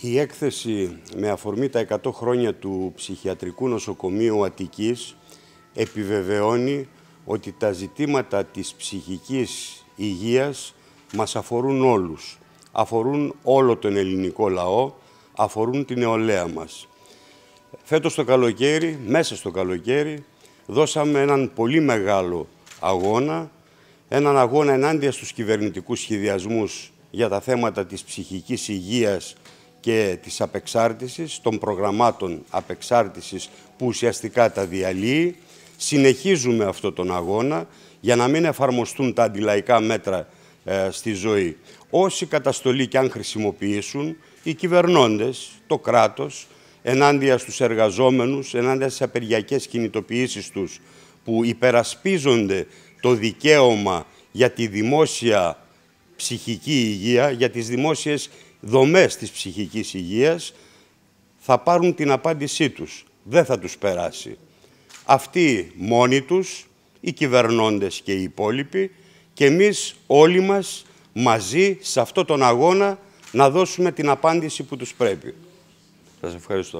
Η έκθεση με αφορμή τα 100 χρόνια του Ψυχιατρικού Νοσοκομείου Αττικής επιβεβαιώνει ότι τα ζητήματα της ψυχικής υγείας μας αφορούν όλους. Αφορούν όλο τον ελληνικό λαό, αφορούν την νεολαία μας. Φέτος το καλοκαίρι, μέσα στο καλοκαίρι, δώσαμε έναν πολύ μεγάλο αγώνα, έναν αγώνα ενάντια στους κυβερνητικούς σχεδιασμούς για τα θέματα της ψυχικής υγείας και της απεξάρτησης, των προγραμμάτων απεξάρτησης που ουσιαστικά τα διαλύει. Συνεχίζουμε αυτό τον αγώνα για να μην εφαρμοστούν τα αντιλαϊκά μέτρα ε, στη ζωή. Όσοι καταστολή και αν χρησιμοποιήσουν οι κυβερνώντες, το κράτος, ενάντια στους εργαζόμενους, ενάντια στις απεργιακές κινητοποιήσεις τους που υπερασπίζονται το δικαίωμα για τη δημόσια ψυχική υγεία, για τις δημόσιες δομές της ψυχικής υγείας θα πάρουν την απάντησή τους. Δεν θα τους περάσει. Αυτοί μόνοι τους, οι κυβερνώντες και οι υπόλοιποι, και εμείς όλοι μας μαζί σε αυτό τον αγώνα να δώσουμε την απάντηση που τους πρέπει. Σας ευχαριστώ.